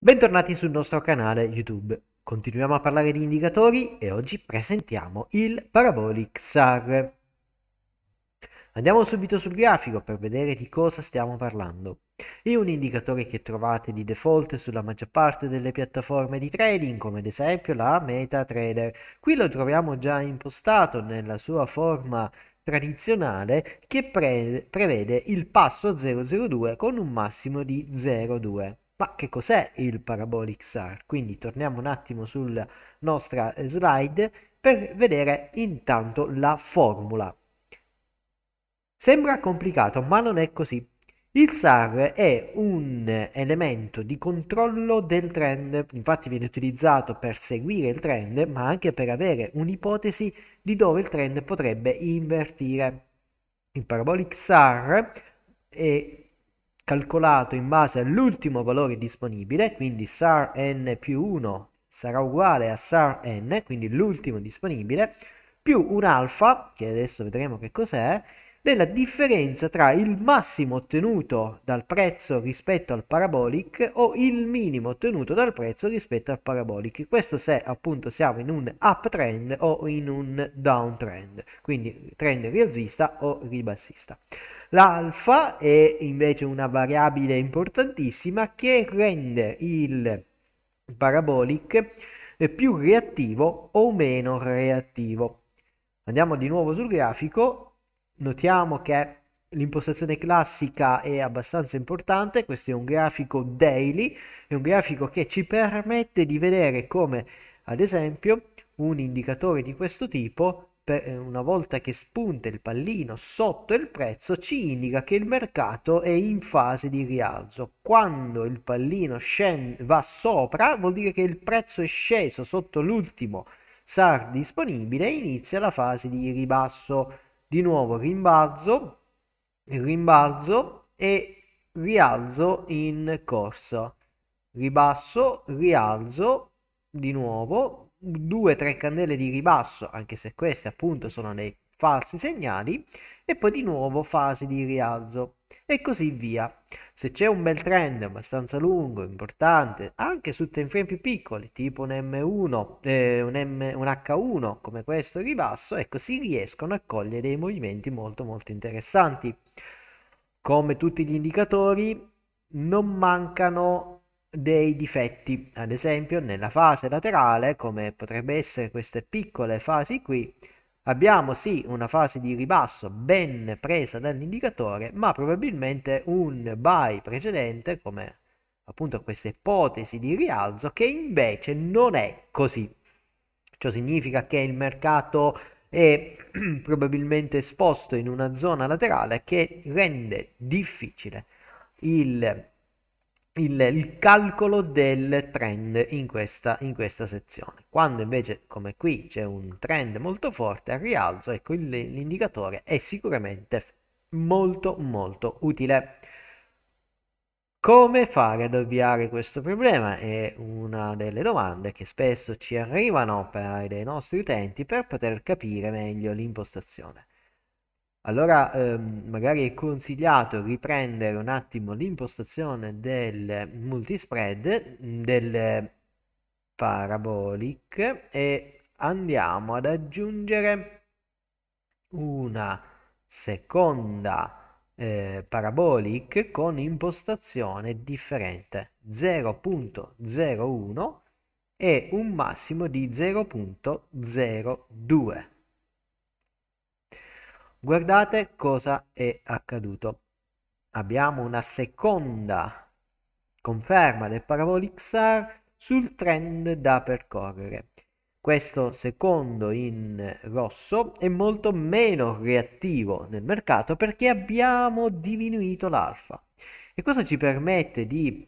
Bentornati sul nostro canale YouTube. Continuiamo a parlare di indicatori e oggi presentiamo il Parabolic SAR. Andiamo subito sul grafico per vedere di cosa stiamo parlando. È un indicatore che trovate di default sulla maggior parte delle piattaforme di trading, come ad esempio la MetaTrader. Qui lo troviamo già impostato nella sua forma tradizionale che pre prevede il passo 002 con un massimo di 02. Ma che cos'è il Parabolic SAR? Quindi torniamo un attimo sulla nostra eh, slide per vedere intanto la formula. Sembra complicato, ma non è così. Il SAR è un elemento di controllo del trend, infatti viene utilizzato per seguire il trend, ma anche per avere un'ipotesi di dove il trend potrebbe invertire. Il Parabolic SAR è calcolato in base all'ultimo valore disponibile, quindi SAR n più 1 sarà uguale a SAR n, quindi l'ultimo disponibile, più un alfa, che adesso vedremo che cos'è, della differenza tra il massimo ottenuto dal prezzo rispetto al parabolic o il minimo ottenuto dal prezzo rispetto al parabolic. Questo se appunto siamo in un uptrend o in un downtrend, quindi trend rialzista o ribassista. L'alfa è invece una variabile importantissima che rende il parabolic più reattivo o meno reattivo. Andiamo di nuovo sul grafico, notiamo che l'impostazione classica è abbastanza importante, questo è un grafico daily, è un grafico che ci permette di vedere come ad esempio un indicatore di questo tipo una volta che spunta il pallino sotto il prezzo ci indica che il mercato è in fase di rialzo. Quando il pallino scende, va sopra vuol dire che il prezzo è sceso sotto l'ultimo SAR disponibile e inizia la fase di ribasso. Di nuovo rimbalzo, rimbalzo e rialzo in corso. Ribasso, rialzo, di nuovo due o tre candele di ribasso, anche se queste appunto sono dei falsi segnali, e poi di nuovo fasi di rialzo e così via. Se c'è un bel trend abbastanza lungo, importante, anche su time frame più piccoli, tipo un M1, eh, un, M, un H1 come questo ribasso, ecco si riescono a cogliere dei movimenti molto molto interessanti. Come tutti gli indicatori, non mancano dei difetti, ad esempio nella fase laterale, come potrebbe essere queste piccole fasi qui, abbiamo sì una fase di ribasso ben presa dall'indicatore, ma probabilmente un buy precedente, come appunto questa ipotesi di rialzo, che invece non è così. Ciò significa che il mercato è probabilmente esposto in una zona laterale che rende difficile il il, il, calcolo del trend in questa, in questa, sezione. Quando invece, come qui, c'è un trend molto forte al rialzo, ecco il, l'indicatore è sicuramente molto molto utile. Come fare ad ovviare questo problema è una delle domande che spesso ci arrivano dai nostri utenti per poter capire meglio l'impostazione allora ehm, magari è consigliato riprendere un attimo l'impostazione del multispread, mm, del parabolic e andiamo ad aggiungere una seconda eh, parabolic con impostazione differente 0.01 e un massimo di 0.02 Guardate cosa è accaduto. Abbiamo una seconda conferma del parabolic XR sul trend da percorrere. Questo secondo in rosso è molto meno reattivo nel mercato perché abbiamo diminuito l'alfa. E questo ci permette di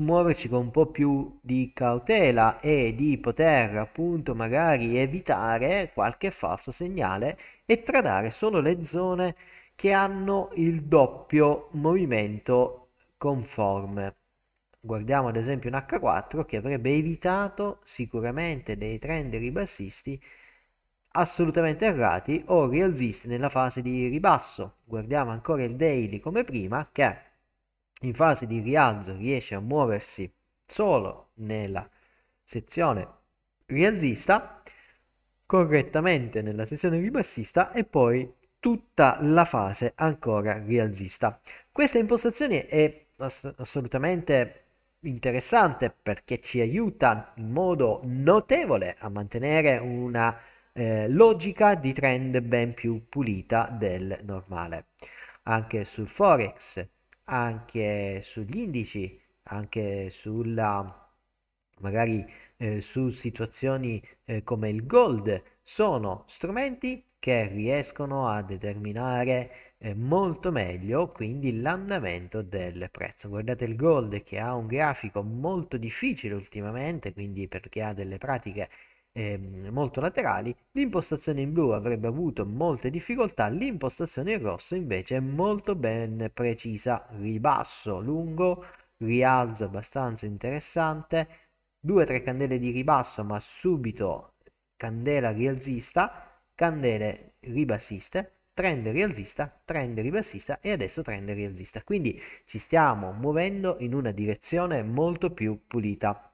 muoverci con un po' più di cautela e di poter appunto magari evitare qualche falso segnale e tradare solo le zone che hanno il doppio movimento conforme. Guardiamo ad esempio un H4 che avrebbe evitato sicuramente dei trend ribassisti assolutamente errati o rialzisti nella fase di ribasso. Guardiamo ancora il daily come prima che in fase di rialzo riesce a muoversi solo nella sezione rialzista, correttamente nella sezione ribassista e poi tutta la fase ancora rialzista. Questa impostazione è ass- assolutamente interessante perché ci aiuta in modo notevole a mantenere una eh, logica di trend ben più pulita del normale. Anche sul Forex anche sugli indici, anche sulla magari eh, su situazioni eh, come il gold, sono strumenti che riescono a determinare eh, molto meglio quindi l'andamento del prezzo. Guardate il gold che ha un grafico molto difficile ultimamente, quindi perché ha delle pratiche eh, molto laterali, l'impostazione in blu avrebbe avuto molte difficoltà, l'impostazione in rosso invece è molto ben precisa, ribasso lungo, rialzo abbastanza interessante, due o tre candele di ribasso ma subito candela rialzista, candele ribassiste, trend rialzista, trend ribassista e adesso trend rialzista. Quindi ci stiamo muovendo in una direzione molto più pulita.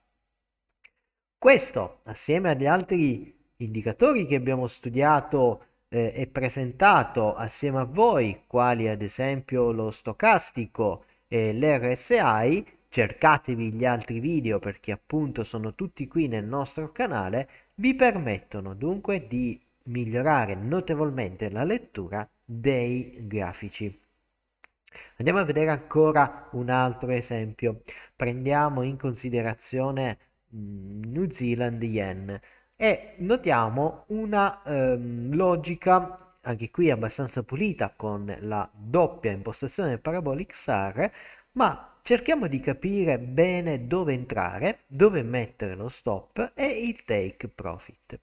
Questo, assieme agli altri indicatori che abbiamo studiato eh, e presentato assieme a voi, quali ad esempio lo stocastico e l'RSI, cercatevi gli altri video perché appunto sono tutti qui nel nostro canale, vi permettono dunque di migliorare notevolmente la lettura dei grafici. Andiamo a vedere ancora un altro esempio. Prendiamo in considerazione Mm, New Zealand Yen e notiamo una ehm, logica anche qui abbastanza pulita con la doppia impostazione parabolic SAR ma cerchiamo di capire bene dove entrare dove mettere lo stop e il take profit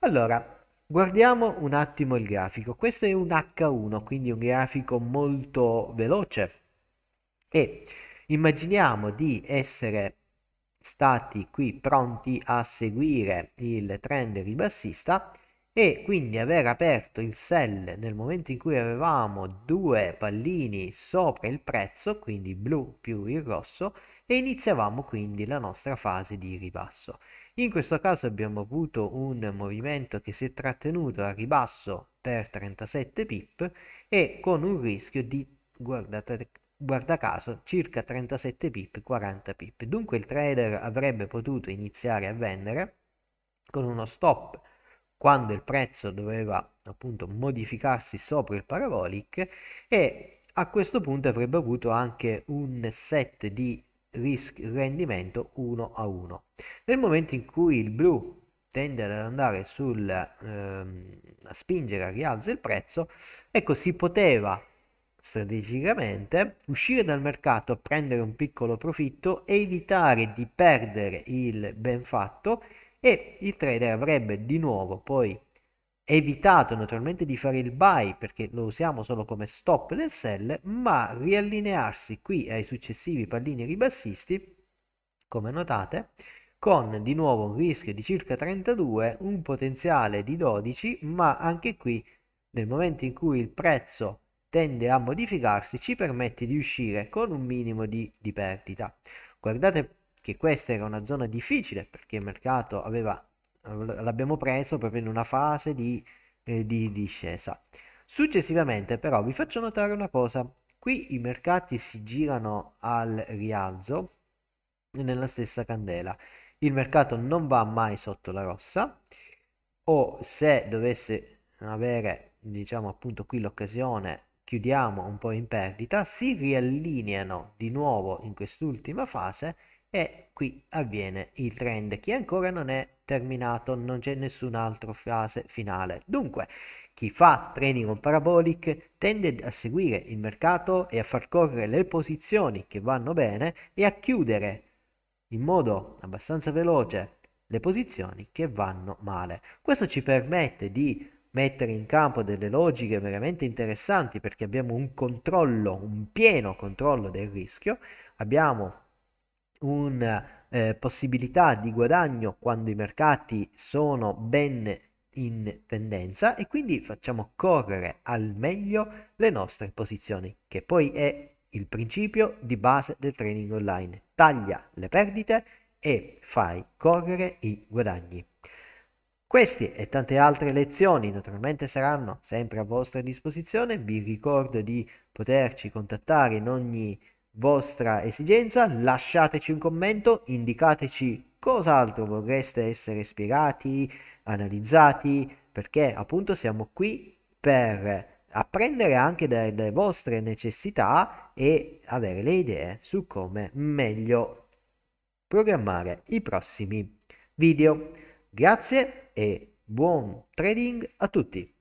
allora guardiamo un attimo il grafico questo è un H1 quindi un grafico molto veloce e immaginiamo di essere stati qui pronti a seguire il trend ribassista e quindi aver aperto il sell nel momento in cui avevamo due pallini sopra il prezzo, quindi blu più il rosso, e iniziavamo quindi la nostra fase di ribasso. In questo caso abbiamo avuto un movimento che si è trattenuto a ribasso per 37 pip e con un rischio di, guardate guarda caso circa 37 pip 40 pip dunque il trader avrebbe potuto iniziare a vendere con uno stop quando il prezzo doveva appunto modificarsi sopra il parabolic e a questo punto avrebbe avuto anche un set di risk rendimento 1 a 1 nel momento in cui il blu tende ad andare sul ehm, a spingere a rialzo il prezzo ecco si poteva strategicamente, uscire dal mercato, prendere un piccolo profitto, evitare di perdere il ben fatto e il trader avrebbe di nuovo poi evitato naturalmente di fare il buy perché lo usiamo solo come stop nel sell, ma riallinearsi qui ai successivi pallini ribassisti, come notate, con di nuovo un rischio di circa 32, un potenziale di 12, ma anche qui nel momento in cui il prezzo tende a modificarsi ci permette di uscire con un minimo di, di perdita. Guardate che questa era una zona difficile perché il mercato aveva, l'abbiamo preso proprio in una fase di, eh, di discesa. Successivamente però vi faccio notare una cosa, qui i mercati si girano al rialzo nella stessa candela, il mercato non va mai sotto la rossa o se dovesse avere diciamo appunto qui l'occasione chiudiamo un po' in perdita, si riallineano di nuovo in quest'ultima fase e qui avviene il trend che ancora non è terminato, non c'è nessun'altra fase finale. Dunque, chi fa trading on parabolic tende a seguire il mercato e a far correre le posizioni che vanno bene e a chiudere in modo abbastanza veloce le posizioni che vanno male. Questo ci permette di mettere in campo delle logiche veramente interessanti perché abbiamo un controllo, un pieno controllo del rischio, abbiamo una eh, possibilità di guadagno quando i mercati sono ben in tendenza e quindi facciamo correre al meglio le nostre posizioni, che poi è il principio di base del trading online. Taglia le perdite e fai correre i guadagni. Queste e tante altre lezioni naturalmente saranno sempre a vostra disposizione, vi ricordo di poterci contattare in ogni vostra esigenza, lasciateci un commento, indicateci cos'altro vorreste essere spiegati, analizzati, perché appunto siamo qui per apprendere anche dalle vostre necessità e avere le idee su come meglio programmare i prossimi video. Grazie e buon trading a tutti!